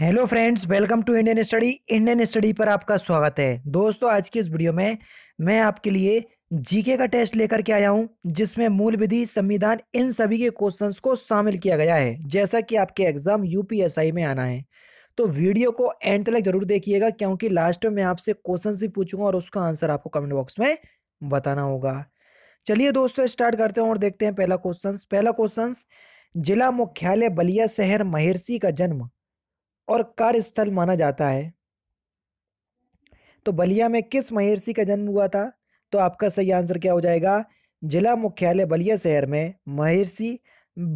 hello friends welcome to Indian study Indian study पर आपका स्वागत है दोस्तों आज की इस वीडियो में मैं आपके लिए जीके का टेस्ट लेकर के आया हूं जिसमें मूल विधि संविधान इन सभी के क्वेश्चंस को शामिल किया गया है जैसा कि आपके एग्जाम यूपीएसआई में आना है तो वीडियो को एंड तक जरूर देखिएगा क्योंकि लास्ट में आपसे क्वेश्चन भी पूछूंगा और उसका आंसर आपको कमेंट बॉक्स में बताना होगा चलिए दोस्तों स्टार्ट करते हैं और देखते हैं पहला क्वेश्चन पहला क्वेश्चन जिला मुख्यालय बलिया शहर महर्षि का जन्म और कार्यस्थल माना जाता है तो बलिया में किस महर्षि का जन्म हुआ था तो आपका सही आंसर क्या हो जाएगा जिला मुख्यालय बलिया शहर में महर्षि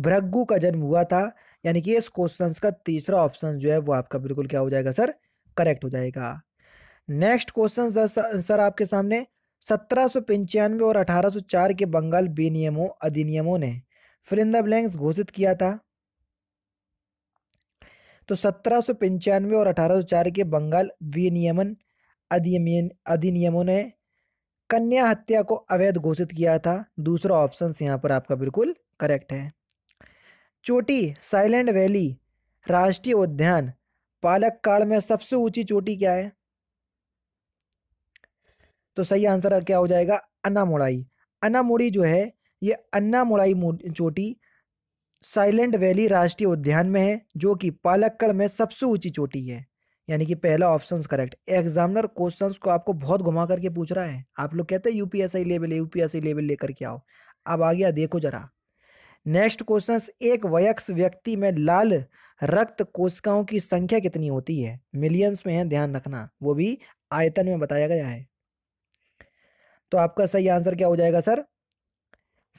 भृगु का जन्म हुआ था यानी कि इस क्वेश्चन का तीसरा ऑप्शन जो है वो आपका बिल्कुल क्या हो जाएगा सर करेक्ट हो जाएगा नेक्स्ट क्वेश्चन सर, सर आपके सामने सत्रह और 1804 के बंगाल बेनियमों अधिनियमों ने फिल इन द ब्लैंक्स घोषित किया था तो सत्रह और अठारह के बंगाल विनियमन अधिनियम अधिनियमों ने कन्या हत्या को अवैध घोषित किया था दूसरा ऑप्शन यहाँ पर आपका बिल्कुल करेक्ट है चोटी साइलेंट वैली राष्ट्रीय उद्यान पालक काल में सबसे ऊंची चोटी क्या है तो सही आंसर क्या हो जाएगा अन्ना अन्ना अन्नामुड़ी जो है ये मोड़ाई चोटी साइलेंट वैली राष्ट्रीय उद्यान में है जो कि पालक्कड़ में सबसे ऊंची चोटी है यानी कि पहला ऑप्शन करेक्ट एग्जामिनर क्वेश्चंस को आपको बहुत घुमा करके पूछ रहा है आप लोग कहते हैं यूपीएसआई लेवल यूपीएसआई लेवल लेकर के आओ अब आ गया देखो जरा नेक्स्ट क्वेश्चन एक वयक्स व्यक्ति में लाल रक्त कोशिकाओं की संख्या कितनी होती है मिलियंस में है ध्यान रखना वो भी आयतन में बताया गया है तो आपका सही आंसर क्या हो जाएगा सर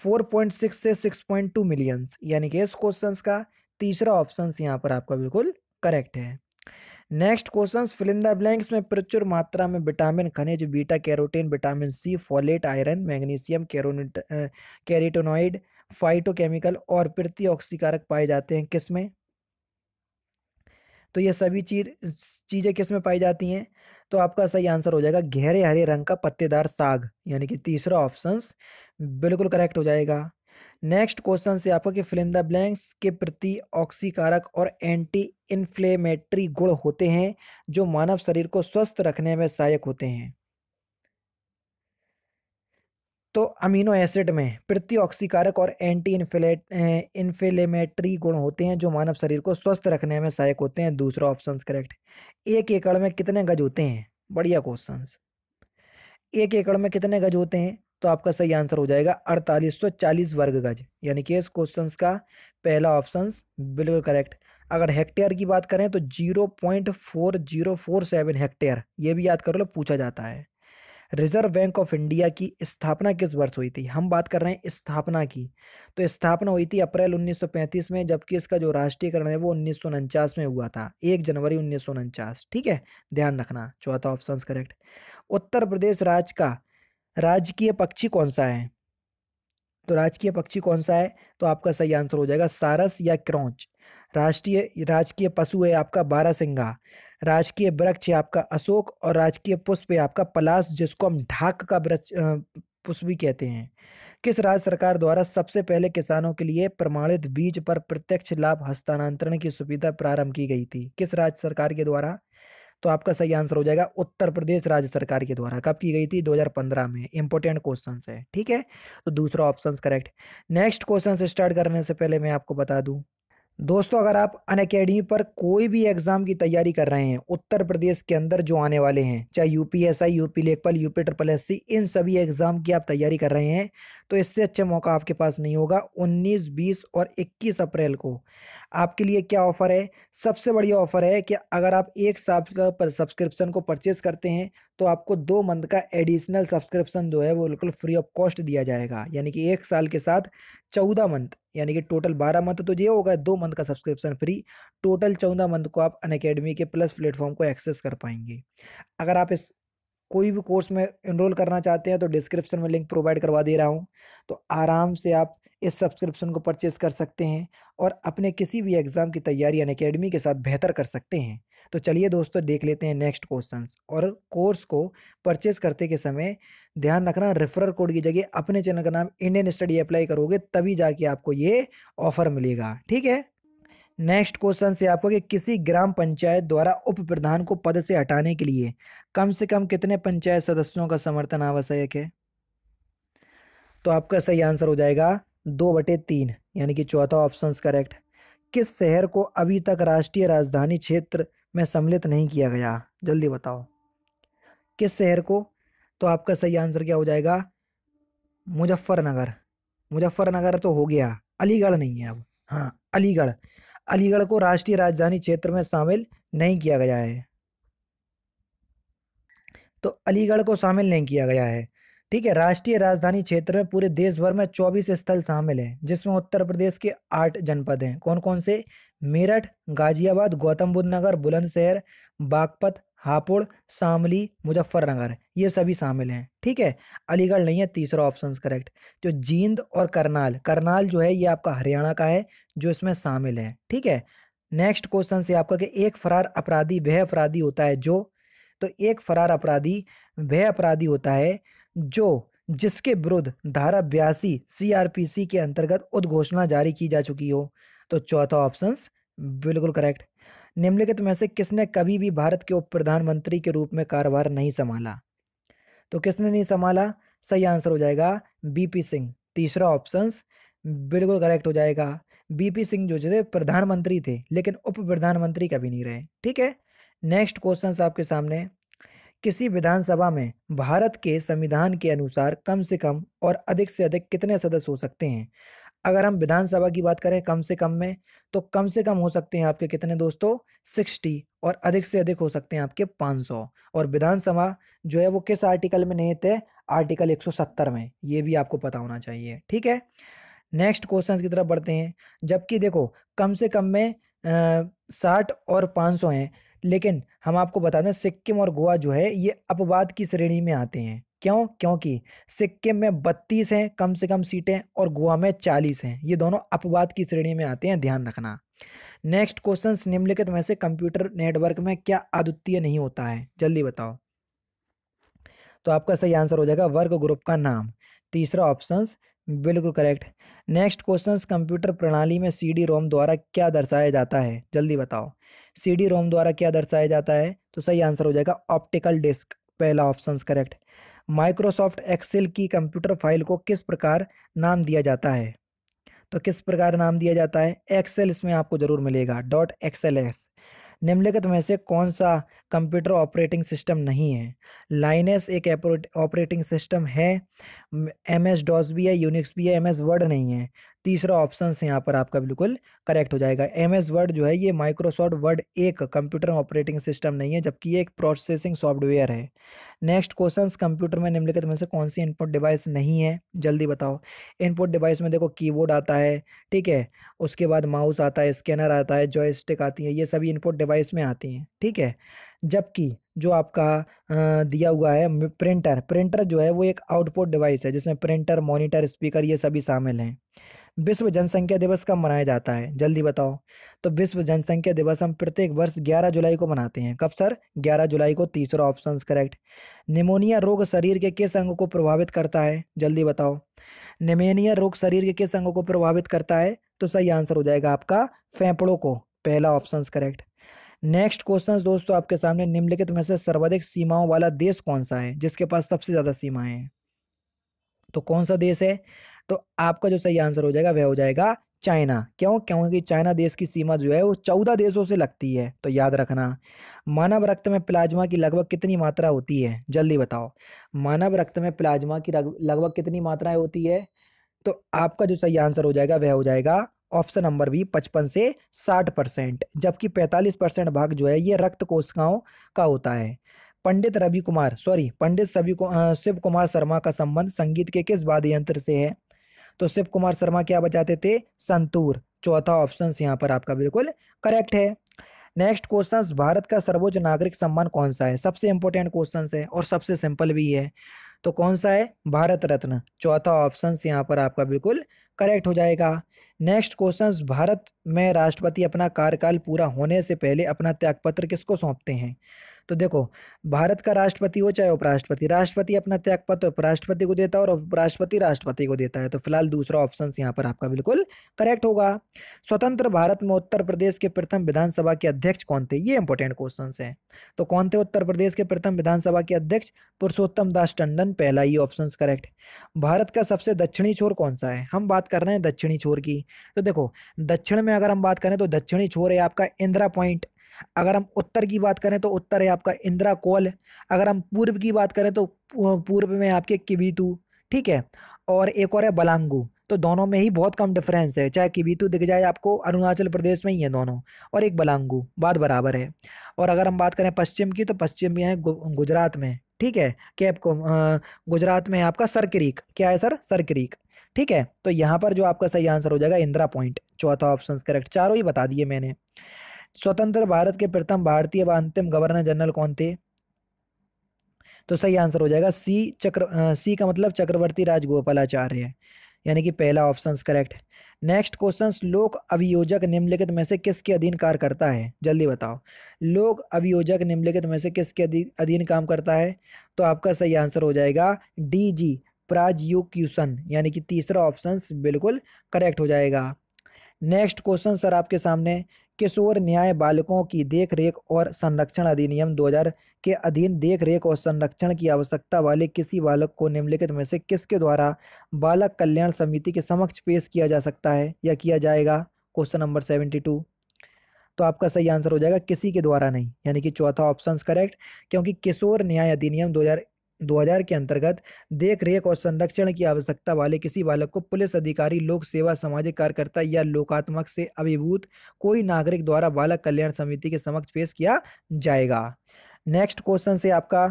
4.6 से 6.2 मिलियंस यानी कि इस क्वेश्चन का तीसरा ऑप्शन यहाँ पर आपका बिल्कुल करेक्ट है नेक्स्ट क्वेश्चन फिलिंदा ब्लैंक्स में प्रचुर मात्रा में विटामिन खनिज beta carotene vitamin C folate iron magnesium कैरोनिट कैरिटोनॉइड फाइटोकेमिकल और प्रतिऑक्सीकारक पाए जाते हैं किसमें तो ये सभी चीज चीज़ें किस में पाई जाती हैं तो आपका सही आंसर हो जाएगा गहरे हरे रंग का पत्तेदार साग यानी कि तीसरा ऑप्शन बिल्कुल करेक्ट हो जाएगा नेक्स्ट क्वेश्चन से आपका कि फिलिंदा ब्लैंक्स के प्रति ऑक्सीकारक और एंटी इन्फ्लेमेटरी गुण होते हैं जो मानव शरीर को स्वस्थ रखने में सहायक होते हैं तो अमीनो एसिड में ऑक्सीकारक और एंटी इन्फ्लेट इन्फ्लेमेटरी गुण होते हैं जो मानव शरीर को स्वस्थ रखने में सहायक होते हैं दूसरा ऑप्शन करेक्ट एक एकड़ में कितने गज होते हैं बढ़िया क्वेश्चन एक एकड़ में कितने गज होते हैं तो आपका सही आंसर हो जाएगा अड़तालीस सौ चालीस वर्ग गज यानी कि इस क्वेश्चन का पहला ऑप्शन बिल्कुल करेक्ट अगर हेक्टेयर की बात करें तो zero point four zero four seven hectare ये भी याद कर लो पूछा जाता है रिजर्व बैंक ऑफ इंडिया की स्थापना किस वर्ष हुई थी हम बात कर रहे हैं स्थापना की तो स्थापना हुई थी अप्रैल 1935 में जबकि इसका जो राष्ट्रीयकरण है वो उन्नीस में हुआ था एक जनवरी उन्नीस ठीक है ध्यान रखना चौथा ऑप्शन करेक्ट उत्तर प्रदेश राज्य का राजकीय पक्षी कौन सा है तो राजकीय पक्षी कौन सा है तो आपका सही आंसर हो जाएगा सारस या क्रौच राष्ट्रीय राजकीय पशु है आपका बारह सिंगा राजकीय वृक्ष है आपका अशोक और राजकीय पुष्प है आपका पलाश जिसको हम ढाक का वृक्ष पुष्प भी कहते हैं किस राज्य सरकार द्वारा सबसे पहले किसानों के लिए प्रमाणित बीज पर प्रत्यक्ष लाभ हस्तांतरण की सुविधा प्रारंभ की गई थी किस राज्य सरकार के द्वारा तो आपका सही आंसर हो जाएगा उत्तर प्रदेश राज्य सरकार के द्वारा कब की गई थी 2015 में इंपॉर्टेंट क्वेश्चन है ठीक है तो दूसरा option correct next question start करने से पहले मैं आपको बता दूं दोस्तों अगर आप अन अकेडमी पर कोई भी एग्ज़ाम की तैयारी कर रहे हैं उत्तर प्रदेश के अंदर जो आने वाले हैं चाहे यूपीएसआई यूपी लेखपाल यूपी ट्रिपल एस इन सभी एग्ज़ाम की आप तैयारी कर रहे हैं तो इससे अच्छा मौका आपके पास नहीं होगा 19, 20 और 21 अप्रैल को आपके लिए क्या ऑफ़र है सबसे बढ़िया ऑफ़र है कि अगर आप एक साल का सब्सक्रिप्शन को परचेस करते हैं तो आपको दो मंथ का एडिशनल सब्सक्रिप्शन जो है वो बिल्कुल फ्री ऑफ कॉस्ट दिया जाएगा यानी कि एक साल के साथ चौदह मंथ यानी कि टोटल बारह मंथ तो ये होगा दो मंथ का सब्सक्रिप्शन फ्री टोटल चौदह मंथ को आप अन के प्लस प्लेटफॉर्म को एक्सेस कर पाएंगे अगर आप इस कोई भी कोर्स में इनरोल करना चाहते हैं तो डिस्क्रिप्शन में लिंक प्रोवाइड करवा दे रहा हूँ तो आराम से आप इस सब्सक्रिप्शन को परचेज़ कर सकते हैं और अपने किसी भी एग्ज़ाम की तैयारी अन अकेडमी के साथ बेहतर कर सकते हैं तो चलिए दोस्तों देख लेते हैं नेक्स्ट क्वेश्चंस और कोर्स को परचेस करते के समय ध्यान रखना रेफरल कोड की जगह अपने चैनल का नाम इंडियन स्टडी अप्लाई करोगे तभी जाके आपको ये ऑफर मिलेगा ठीक है नेक्स्ट क्वेश्चन से आपको कि किसी ग्राम पंचायत द्वारा उप प्रधान को पद से हटाने के लिए कम से कम कितने पंचायत सदस्यों का समर्थन आवश्यक है तो आपका सही आंसर हो जाएगा दो बटे तीन यानी कि चौथा ऑप्शन करेक्ट किस शहर को अभी तक राष्ट्रीय राजधानी क्षेत्र में सम्मिलित नहीं किया गया जल्दी बताओ किस शहर को तो आपका सही आंसर क्या हो जाएगा मुजफ्फरनगर मुजफ्फरनगर तो हो गया अलीगढ़ नहीं है अब हाँ अलीगढ़ अलीगढ़ को राष्ट्रीय राजधानी क्षेत्र में शामिल नहीं किया गया है तो अलीगढ़ को शामिल नहीं किया गया है ठीक है राष्ट्रीय राजधानी क्षेत्र में पूरे देश भर में 24 स्थल शामिल हैं जिसमें उत्तर प्रदेश के आठ जनपद हैं कौन कौन से मेरठ गाजियाबाद गौतम बुद्ध नगर बुलंदशहर बागपत हापुड़ शामली मुजफ्फरनगर ये सभी शामिल हैं ठीक है अलीगढ़ नहीं है तीसरा ऑप्शन करेक्ट जो जींद और करनाल करनाल जो है ये आपका हरियाणा का है जो इसमें शामिल है ठीक है नेक्स्ट क्वेश्चन से आपका कि एक फरार अपराधी वह अपराधी होता है जो तो एक फरार अपराधी वह अपराधी होता है जो जिसके विरुद्ध धारा बयासी सी के अंतर्गत उद्घोषणा जारी की जा चुकी हो तो चौथा ऑप्शन बिल्कुल करेक्ट निम्नलिखित में से किसने कभी भी भारत के उप प्रधानमंत्री के रूप में कारोबार नहीं संभाला तो किसने नहीं संभाला सही आंसर हो जाएगा बीपी सिंह तीसरा ऑप्शन बिल्कुल करेक्ट हो जाएगा बीपी सिंह जो थे प्रधानमंत्री थे लेकिन उप प्रधानमंत्री कभी नहीं रहे ठीक है नेक्स्ट क्वेश्चन आपके सामने किसी विधानसभा में भारत के संविधान के अनुसार कम से कम और अधिक से अधिक कितने सदस्य हो सकते हैं अगर हम विधानसभा की बात करें कम से कम में तो कम से कम हो सकते हैं आपके कितने दोस्तों सिक्सटी और अधिक से अधिक हो सकते हैं आपके पाँच सौ और विधानसभा जो है वो किस आर्टिकल में नहीं थे आर्टिकल एक सौ सत्तर में ये भी आपको पता होना चाहिए ठीक है नेक्स्ट क्वेश्चन की तरफ बढ़ते हैं जबकि देखो कम से कम में साठ और पाँच सौ हैं लेकिन हम आपको बता दें सिक्किम और गोवा जो है ये अपवाद की श्रेणी में आते हैं क्यों क्योंकि सिक्किम में बत्तीस हैं कम से कम सीटें और गोवा में चालीस हैं ये दोनों अपवाद की श्रेणी में आते हैं ध्यान रखना नेक्स्ट क्वेश्चन निम्नलिखित में से कंप्यूटर नेटवर्क में क्या अद्वितीय नहीं होता है जल्दी बताओ तो आपका सही आंसर हो जाएगा वर्ग ग्रुप का नाम तीसरा ऑप्शन बिल्कुल करेक्ट नेक्स्ट क्वेश्चन कंप्यूटर प्रणाली में सी डी रोम द्वारा क्या दर्शाया जाता है जल्दी बताओ सी डी रोम द्वारा क्या दर्शाया जाता है तो सही आंसर हो जाएगा ऑप्टिकल डिस्क पहला ऑप्शन करेक्ट माइक्रोसॉफ्ट एक्सेल की कंप्यूटर फाइल को किस प्रकार नाम दिया जाता है तो किस प्रकार नाम दिया जाता है एक्सेल इसमें आपको जरूर मिलेगा डॉट एक्सेल एस निम्नलिखित में से कौन सा कंप्यूटर ऑपरेटिंग सिस्टम नहीं है लाइनस एक ऑपरेटिंग सिस्टम है एम एस डॉस भी है यूनिक्स भी है एम एस वर्ड नहीं है तीसरा ऑप्शन यहाँ पर आपका बिल्कुल करेक्ट हो जाएगा एम एस वर्ड जो है ये माइक्रोसॉफ्ट वर्ड एक कंप्यूटर ऑपरेटिंग सिस्टम नहीं है जबकि ये एक प्रोसेसिंग सॉफ्टवेयर है नेक्स्ट क्वेश्चन कंप्यूटर में निम्नलिखित में से कौन सी इनपुट डिवाइस नहीं है जल्दी बताओ इनपुट डिवाइस में देखो कीबोर्ड आता है ठीक है उसके बाद माउस आता है स्कैनर आता है जॉयस्टिक आती है ये सभी इनपुट डिवाइस में आती हैं ठीक है जबकि जो आपका दिया हुआ है प्रिंटर प्रिंटर जो है वो एक आउटपुट डिवाइस है जिसमें प्रिंटर मॉनिटर स्पीकर ये सभी शामिल हैं विश्व जनसंख्या दिवस कब मनाया जाता है जल्दी बताओ तो विश्व जनसंख्या दिवस हम प्रत्येक वर्ष 11 जुलाई को मनाते हैं कब सर 11 जुलाई को तीसरा ऑप्शन करेक्ट निमोनिया रोग शरीर के किस अंग को प्रभावित करता है जल्दी बताओ निमोनिया रोग शरीर के किस अंग को प्रभावित करता है तो सही आंसर हो जाएगा आपका फेफड़ों को पहला ऑप्शन करेक्ट नेक्स्ट क्वेश्चन दोस्तों आपके सामने निम्नलिखित में से सर्वाधिक सीमाओं वाला देश कौन सा है जिसके पास सबसे ज़्यादा सीमाएं हैं तो कौन सा देश है तो आपका जो सही आंसर हो जाएगा वह हो जाएगा चाइना क्यों क्योंकि चाइना देश की सीमा जो है वो चौदह देशों से लगती है तो याद रखना मानव रक्त में प्लाज्मा की लगभग कितनी मात्रा होती है जल्दी बताओ मानव रक्त में प्लाज्मा की लगभग कितनी मात्राएं होती है तो आपका जो सही आंसर हो जाएगा वह हो जाएगा ऑप्शन नंबर बी पचपन से साठ परसेंट जबकि पैंतालीस परसेंट भाग जो है ये रक्त कोशिकाओं का होता है पंडित रवि कुमार सॉरी पंडित सभी शिव कुमार शर्मा का संबंध संगीत के किस वाद्य यंत्र से है तो शिव कुमार शर्मा क्या बचाते थे संतूर चौथा ऑप्शन यहाँ पर आपका बिल्कुल करेक्ट है नेक्स्ट क्वेश्चन भारत का सर्वोच्च नागरिक सम्मान कौन सा है सबसे इंपॉर्टेंट क्वेश्चन है और सबसे सिंपल भी है तो कौन सा है भारत रत्न चौथा ऑप्शन यहाँ पर आपका बिल्कुल करेक्ट हो जाएगा नेक्स्ट क्वेश्चन भारत में राष्ट्रपति अपना कार्यकाल पूरा होने से पहले अपना त्यागपत्र किसको सौंपते हैं तो देखो भारत का राष्ट्रपति हो चाहे उपराष्ट्रपति राष्ट्रपति अपना त्यागपत्र उपराष्ट्रपति को देता है और उपराष्ट्रपति राष्ट्रपति को देता है तो फिलहाल दूसरा ऑप्शन यहाँ पर आपका बिल्कुल करेक्ट होगा स्वतंत्र भारत में उत्तर प्रदेश के प्रथम विधानसभा के अध्यक्ष कौन थे ये इंपॉर्टेंट क्वेश्चन है तो कौन थे उत्तर प्रदेश के प्रथम विधानसभा के अध्यक्ष पुरुषोत्तम दास टंडन पहला ये ऑप्शन करेक्ट भारत का सबसे दक्षिणी छोर कौन सा है हम बात कर रहे हैं दक्षिणी छोर की तो देखो दक्षिण में अगर हम बात करें तो दक्षिणी छोर है आपका इंदिरा पॉइंट अगर हम उत्तर की बात करें तो उत्तर है आपका इंदिरा कौल अगर हम पूर्व की बात करें तो पूर्व में आपके किवीतू ठीक है और एक और है बलांगू तो दोनों में ही बहुत कम डिफरेंस है चाहे किवीतू दिख जाए आपको अरुणाचल प्रदेश में ही है दोनों और एक बलांगू बात बराबर है और अगर हम बात करें पश्चिम की तो पश्चिम में है गुजरात में ठीक है कैप को गुजरात में है आपका सर क्रीक क्या है सर सर क्रीक ठीक है तो यहाँ पर जो आपका सही आंसर हो जाएगा इंदिरा पॉइंट चौथा ऑप्शन करेक्ट चारों ही बता दिए मैंने स्वतंत्र भारत के प्रथम भारतीय व अंतिम गवर्नर जनरल कौन थे तो सही आंसर हो जाएगा सी चक्र सी का मतलब चक्रवर्ती राजगोपालाचार्य है यानी कि पहला ऑप्शन करेक्ट नेक्स्ट क्वेश्चन लोक अभियोजक निम्नलिखित में से किसके अधीन कार्य करता है जल्दी बताओ लोक अभियोजक निम्नलिखित में से किसके अधीन काम करता है तो आपका सही आंसर हो जाएगा डी जी प्राजयूक्यूसन यानी कि तीसरा ऑप्शन बिल्कुल करेक्ट हो जाएगा नेक्स्ट क्वेश्चन सर आपके सामने किशोर न्याय बालकों की देखरेख और संरक्षण अधिनियम 2000 के अधीन देखरेख और संरक्षण की आवश्यकता वाले किसी बालक को निम्नलिखित में से किसके द्वारा बालक कल्याण समिति के समक्ष पेश किया जा सकता है या किया जाएगा क्वेश्चन नंबर सेवेंटी टू तो आपका सही आंसर हो जाएगा किसी के द्वारा नहीं यानी कि चौथा ऑप्शन करेक्ट क्योंकि किशोर न्याय अधिनियम दो 2000 के अंतर्गत देख रेख और संरक्षण की आवश्यकता वाले किसी बालक को पुलिस अधिकारी लोक सेवा सामाजिक कार्यकर्ता या लोकात्मक से अभिभूत कोई नागरिक द्वारा बालक कल्याण समिति के समक्ष पेश किया जाएगा नेक्स्ट क्वेश्चन से आपका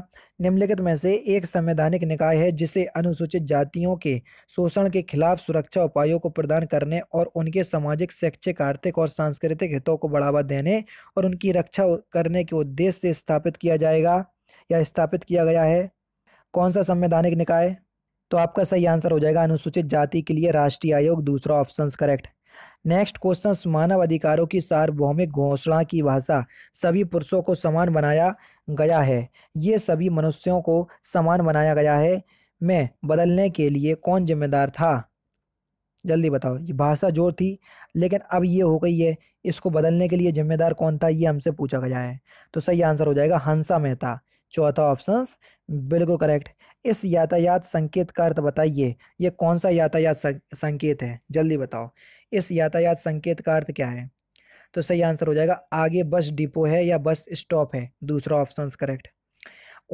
निम्नलिखित में से एक संवैधानिक निकाय है जिसे अनुसूचित जातियों के शोषण के खिलाफ सुरक्षा उपायों को प्रदान करने और उनके सामाजिक शैक्षिक आर्थिक और सांस्कृतिक हितों को बढ़ावा देने और उनकी रक्षा करने के उद्देश्य से स्थापित किया जाएगा या स्थापित किया गया है कौन सा संवैधानिक निकाय तो आपका सही आंसर हो जाएगा अनुसूचित जाति के लिए राष्ट्रीय आयोग दूसरा ऑप्शन करेक्ट नेक्स्ट क्वेश्चन मानव अधिकारों की सार्वभौमिक घोषणा की भाषा सभी पुरुषों को समान बनाया गया है ये सभी मनुष्यों को समान बनाया गया है में बदलने के लिए कौन जिम्मेदार था जल्दी बताओ ये भाषा जोर थी लेकिन अब ये हो गई है इसको बदलने के लिए जिम्मेदार कौन था ये हमसे पूछा गया है तो सही आंसर हो जाएगा हंसा मेहता चौथा ऑप्शन बिल्कुल करेक्ट इस यातायात संकेत का अर्थ बताइए ये कौन सा यातायात संकेत है जल्दी बताओ इस यातायात संकेत का अर्थ क्या है तो सही आंसर हो जाएगा आगे बस डिपो है या बस स्टॉप है दूसरा ऑप्शन करेक्ट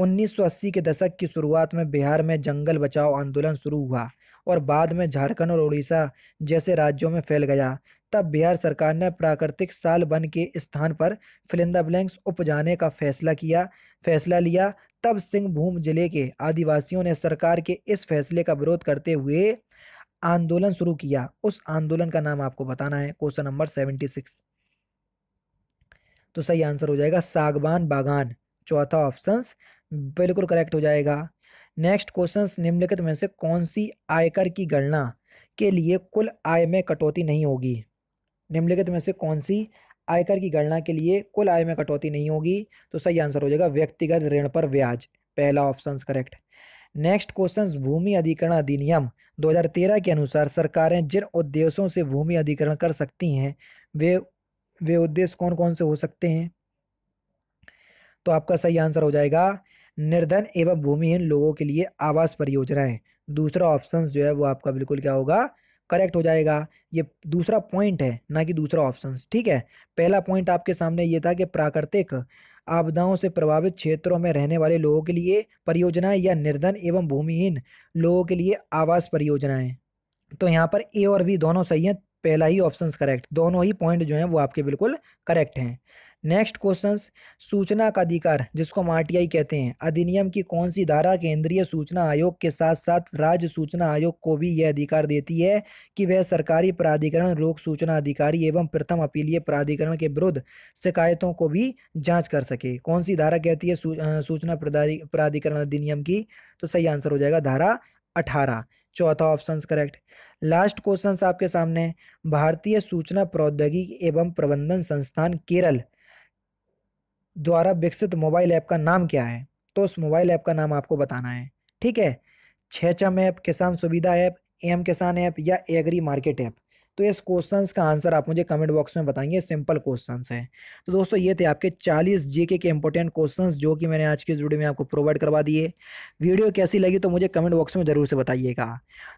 1980 के दशक की शुरुआत में बिहार में जंगल बचाओ आंदोलन शुरू हुआ और बाद में झारखंड और उड़ीसा जैसे राज्यों में फैल गया तब बिहार सरकार ने प्राकृतिक साल वन के स्थान पर फिलिंदा ब्लैंक्स उपजाने का फैसला किया फैसला लिया तब सिंहभूम जिले के आदिवासियों ने सरकार के इस फैसले का विरोध करते हुए आंदोलन शुरू किया उस आंदोलन का नाम आपको बताना है क्वेश्चन नंबर सेवेंटी सिक्स तो सही आंसर हो जाएगा सागवान बागान चौथा ऑप्शन बिल्कुल करेक्ट हो जाएगा नेक्स्ट क्वेश्चन निम्नलिखित में से कौन सी आयकर की गणना के लिए कुल आय में कटौती नहीं होगी निम्नलिखित में से कौन सी आयकर की गणना के लिए कुल आय में कटौती नहीं होगी तो सही आंसर हो जाएगा व्यक्तिगत ऋण पर ब्याज पहला ऑप्शन करेक्ट नेक्स्ट क्वेश्चन भूमि अधिकरण अधिनियम 2013 के अनुसार सरकारें जिन उद्देश्यों से भूमि अधिकरण कर सकती हैं वे वे उद्देश्य कौन कौन से हो सकते हैं तो आपका सही आंसर हो जाएगा निर्धन एवं भूमिहीन लोगों के लिए आवास परियोजनाएं दूसरा ऑप्शन जो है वो आपका बिल्कुल क्या होगा करेक्ट हो जाएगा ये दूसरा पॉइंट है ना कि दूसरा ऑप्शन ठीक है पहला पॉइंट आपके सामने ये था कि प्राकृतिक आपदाओं से प्रभावित क्षेत्रों में रहने वाले लोगों के लिए परियोजनाएं या निर्धन एवं भूमिहीन लोगों के लिए आवास परियोजनाएं तो यहाँ पर ए और बी दोनों सही हैं पहला ही ऑप्शन करेक्ट दोनों ही पॉइंट जो हैं वो आपके बिल्कुल करेक्ट हैं नेक्स्ट क्वेश्चन सूचना का अधिकार जिसको हम आरटीआई कहते हैं अधिनियम की कौन सी धारा केंद्रीय सूचना आयोग के साथ साथ राज्य सूचना आयोग को भी यह अधिकार देती है कि वह सरकारी प्राधिकरण लोक सूचना अधिकारी एवं प्रथम अपीलीय प्राधिकरण के विरुद्ध शिकायतों को भी जांच कर सके कौन सी धारा कहती है सूचना प्राधिकरण अधिनियम की तो सही आंसर हो जाएगा धारा अठारह चौथा ऑप्शन करेक्ट लास्ट क्वेश्चन आपके सामने भारतीय सूचना प्रौद्योगिकी एवं प्रबंधन संस्थान केरल द्वारा विकसित मोबाइल ऐप का नाम क्या है तो उस मोबाइल ऐप का नाम आपको बताना है ठीक है छेचम app Kisan Suvidha app M Kisan app या एग्री मार्केट ऐप तो इस क्वेश्चन का आंसर आप मुझे कमेंट बॉक्स में बताएंगे सिंपल क्वेश्चन हैं तो दोस्तों ये थे आपके चालीस जी के इंपॉर्टेंट क्वेश्चन जो कि मैंने आज की वीडियो में आपको प्रोवाइड करवा दिए वीडियो कैसी लगी तो मुझे कमेंट बॉक्स में जरूर से बताइएगा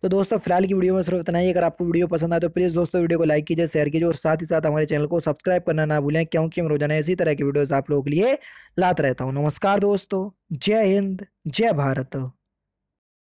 तो दोस्तों फिलहाल की वीडियो में सिर्फ इतना ही अगर आपको वीडियो पसंद आए तो प्लीज़ दोस्तों वीडियो को लाइक कीजिए शेयर कीजिए और साथ ही साथ हमारे चैनल को सब्सक्राइब करना ना भूलें क्योंकि हम रोजाना इसी तरह की वीडियोज़ आप लोगों के लिए लात रहता हूँ नमस्कार दोस्तों जय हिंद जय भारत